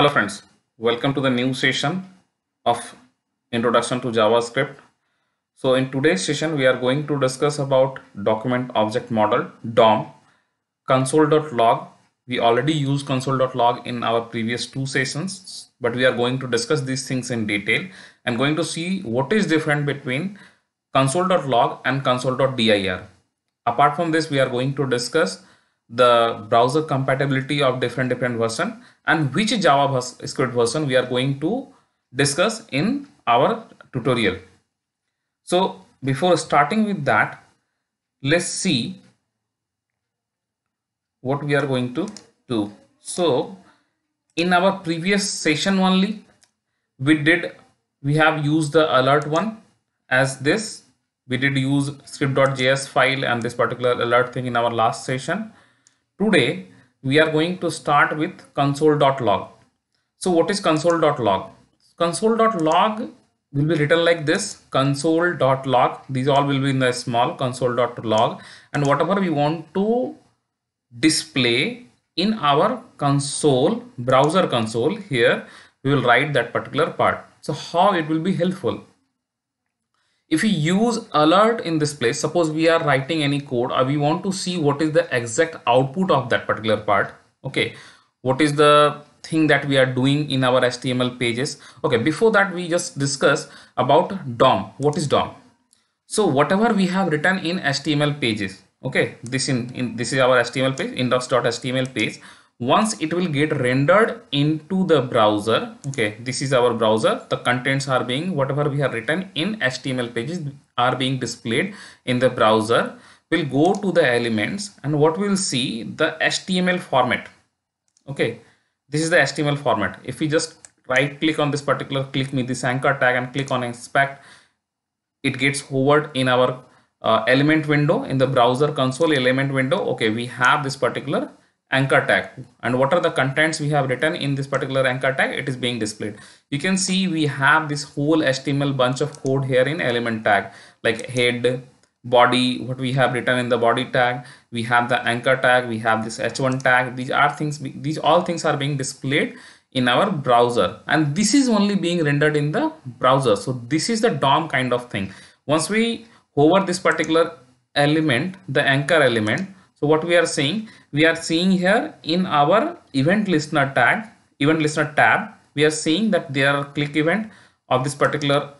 Hello friends, welcome to the new session of Introduction to JavaScript. So in today's session, we are going to discuss about document object model DOM, console.log. We already used console.log in our previous two sessions, but we are going to discuss these things in detail and going to see what is different between console.log and console.dir. Apart from this, we are going to discuss the browser compatibility of different different version and which JavaScript version we are going to discuss in our tutorial. So before starting with that, let's see what we are going to do. So in our previous session only, we did, we have used the alert one as this. We did use script.js file and this particular alert thing in our last session. Today, we are going to start with console.log so what is console.log console.log will be written like this console.log these all will be in the small console.log and whatever we want to display in our console browser console here we will write that particular part so how it will be helpful if we use alert in this place suppose we are writing any code or uh, we want to see what is the exact output of that particular part okay what is the thing that we are doing in our html pages okay before that we just discuss about dom what is dom so whatever we have written in html pages okay this in, in this is our html page index.html page once it will get rendered into the browser okay this is our browser the contents are being whatever we have written in html pages are being displayed in the browser we'll go to the elements and what we'll see the html format okay this is the html format if we just right click on this particular click me this anchor tag and click on inspect it gets hovered in our uh, element window in the browser console element window okay we have this particular anchor tag and what are the contents we have written in this particular anchor tag it is being displayed you can see we have this whole html bunch of code here in element tag like head body what we have written in the body tag we have the anchor tag we have this h1 tag these are things these all things are being displayed in our browser and this is only being rendered in the browser so this is the dom kind of thing once we hover this particular element the anchor element so what we are seeing, we are seeing here in our event listener tag, event listener tab, we are seeing that there are click event of this particular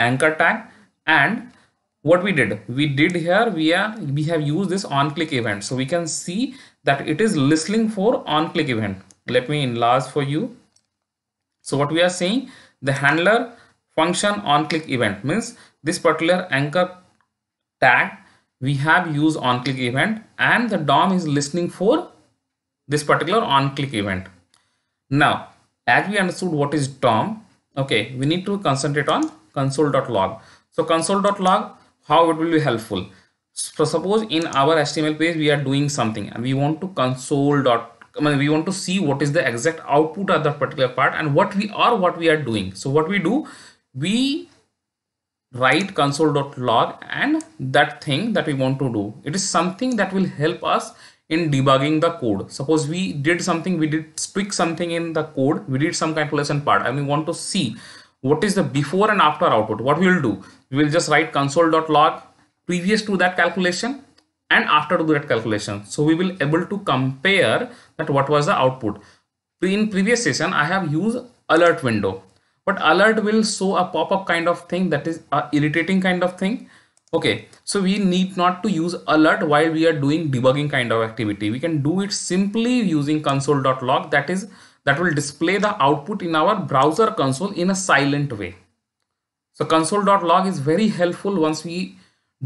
anchor tag and what we did we did here we are we have used this on click event so we can see that it is listening for on click event let me enlarge for you so what we are saying the handler function on click event means this particular anchor tag we have use on click event and the DOM is listening for this particular on click event. Now, as we understood what is DOM, okay, we need to concentrate on console.log. So console.log, how it will be helpful. So suppose in our HTML page, we are doing something and we want to console. Dot, I mean, we want to see what is the exact output of that particular part and what we are, what we are doing. So what we do, we write console.log and that thing that we want to do. It is something that will help us in debugging the code. Suppose we did something, we did tweak something in the code, we did some calculation part and we want to see what is the before and after output. What we will do? We will just write console.log previous to that calculation and after to that calculation. So we will able to compare that what was the output. In previous session, I have used alert window but alert will show a pop-up kind of thing that is irritating kind of thing okay so we need not to use alert while we are doing debugging kind of activity we can do it simply using console.log that is that will display the output in our browser console in a silent way so console.log is very helpful once we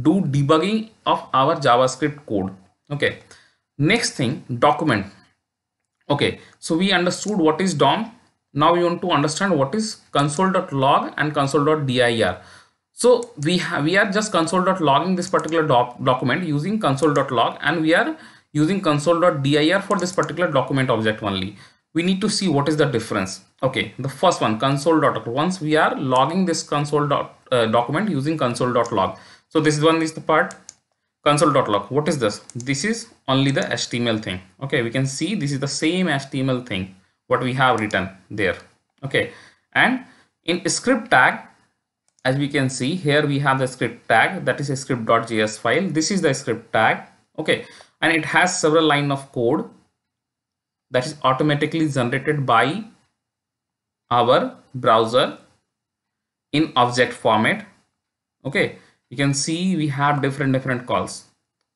do debugging of our javascript code okay next thing document okay so we understood what is dom now we want to understand what is console.log and console.dir so we have we are just console.logging this particular doc document using console.log and we are using console.dir for this particular document object only we need to see what is the difference okay the first one console once we are logging this console uh, document using console log so this one is the part console log what is this this is only the html thing okay we can see this is the same html thing what we have written there okay and in script tag as we can see here we have the script tag that is a script.js file this is the script tag okay and it has several line of code that is automatically generated by our browser in object format okay you can see we have different different calls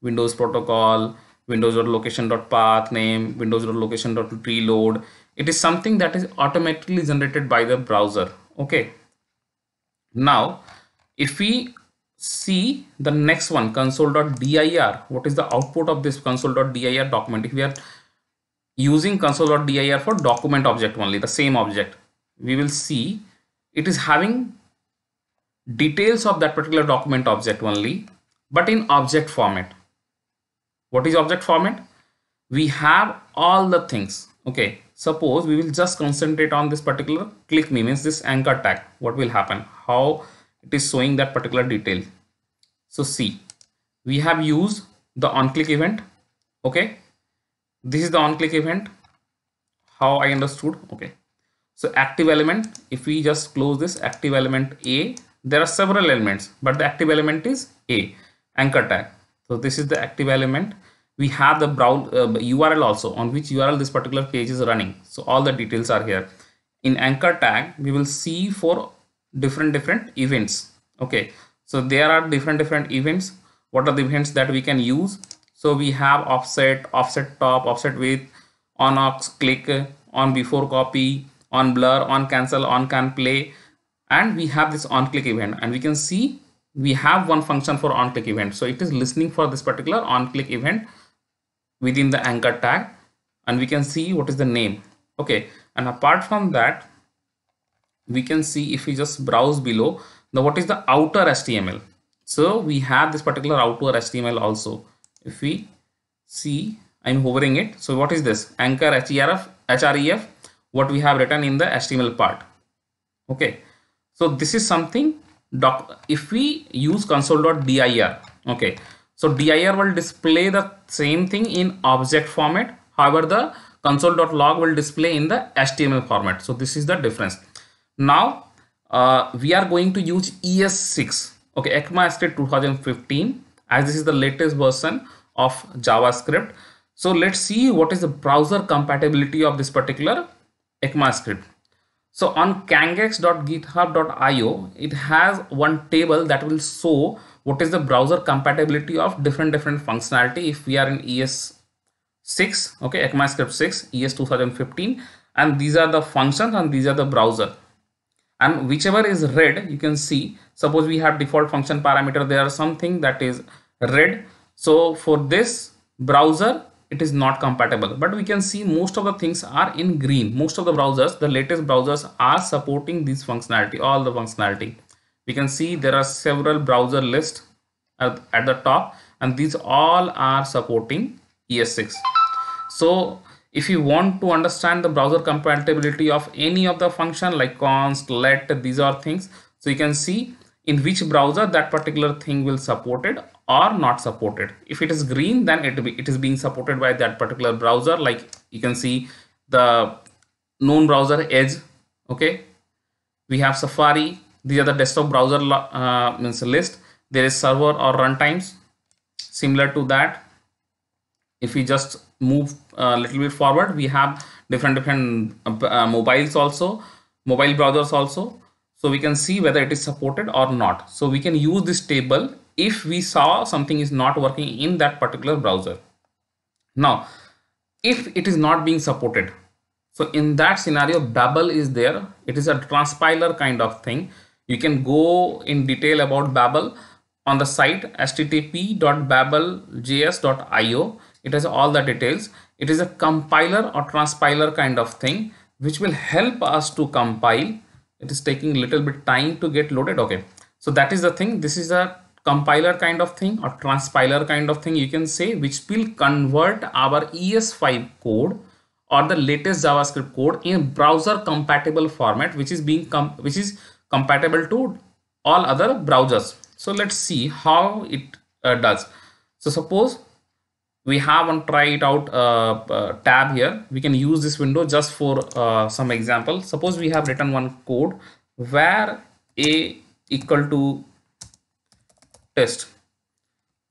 windows protocol windows.location.path name windows.location.reload it is something that is automatically generated by the browser okay now if we see the next one console.dir what is the output of this console.dir document if we are using console.dir for document object only the same object we will see it is having details of that particular document object only but in object format what is object format we have all the things okay suppose we will just concentrate on this particular click me means this anchor tag what will happen how it is showing that particular detail so see we have used the on click event okay this is the on click event how i understood okay so active element if we just close this active element a there are several elements but the active element is a anchor tag so this is the active element we have the brown uh, URL also on which URL this particular page is running. So all the details are here. In anchor tag, we will see for different different events. Okay, so there are different different events. What are the events that we can use? So we have offset, offset top, offset width, on aux click, on before copy, on blur, on cancel, on can play, and we have this on click event. And we can see we have one function for on click event. So it is listening for this particular on click event within the anchor tag and we can see what is the name okay and apart from that we can see if we just browse below now what is the outer html so we have this particular outer html also if we see i'm hovering it so what is this anchor href href what we have written in the html part okay so this is something doc if we use console.dir okay so dir will display the same thing in object format. However, the console.log will display in the HTML format. So this is the difference. Now uh, we are going to use ES6. Okay, ECMAScript 2015 as this is the latest version of JavaScript. So let's see what is the browser compatibility of this particular ECMAScript. So on kangex.github.io, it has one table that will show what is the browser compatibility of different different functionality if we are in ES6 okay ECMAScript 6 ES 2015 and these are the functions and these are the browser and whichever is red you can see suppose we have default function parameter there are something that is red so for this browser it is not compatible but we can see most of the things are in green most of the browsers the latest browsers are supporting this functionality all the functionality we can see there are several browser lists at, at the top and these all are supporting ES6. So if you want to understand the browser compatibility of any of the function like const, let, these are things. So you can see in which browser that particular thing will support it or not supported. If it is green, then it, be, it is being supported by that particular browser. Like you can see the known browser Edge. Okay. We have Safari, these are the desktop browser uh, means list there is server or runtimes similar to that if we just move a uh, little bit forward we have different different uh, mobiles also mobile browsers also so we can see whether it is supported or not so we can use this table if we saw something is not working in that particular browser now if it is not being supported so in that scenario babel is there it is a transpiler kind of thing you can go in detail about Babel on the site http.babeljs.io. It has all the details. It is a compiler or transpiler kind of thing which will help us to compile. It is taking a little bit time to get loaded. Okay, so that is the thing. This is a compiler kind of thing or transpiler kind of thing you can say which will convert our ES5 code or the latest JavaScript code in browser compatible format which is being which is compatible to all other browsers. So let's see how it uh, does. So suppose we have one try it out uh, uh tab here. We can use this window just for uh, some example. Suppose we have written one code where a equal to test.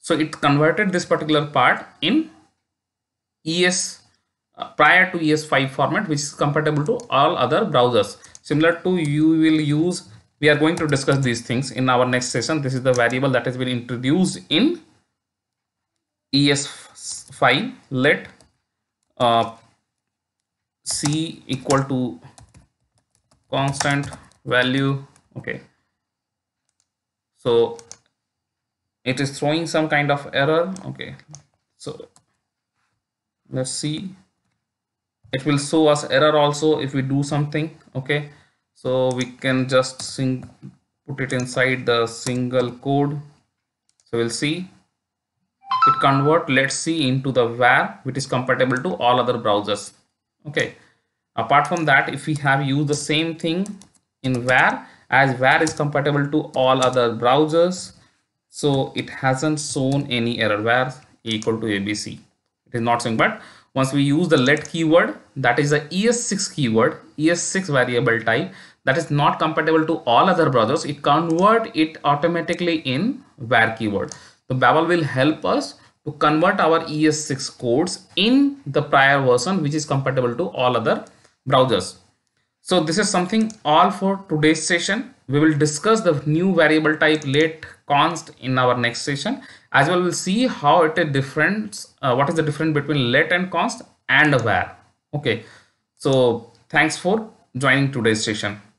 So it converted this particular part in ES uh, prior to ES5 format which is compatible to all other browsers. Similar to you will use we are going to discuss these things in our next session this is the variable that has been introduced in es file let uh, c equal to constant value okay so it is throwing some kind of error okay so let's see it will show us error also if we do something okay so we can just sing put it inside the single code so we'll see it convert let's see into the var which is compatible to all other browsers okay apart from that if we have used the same thing in var as var is compatible to all other browsers so it hasn't shown any error var equal to abc it is not saying but once we use the let keyword that is the es6 keyword es6 variable type that is not compatible to all other browsers it convert it automatically in var keyword so babel will help us to convert our es6 codes in the prior version which is compatible to all other browsers so this is something all for today's session we will discuss the new variable type let const in our next session as well we'll see how it is different uh, what is the difference between let and const and where okay so thanks for joining today's session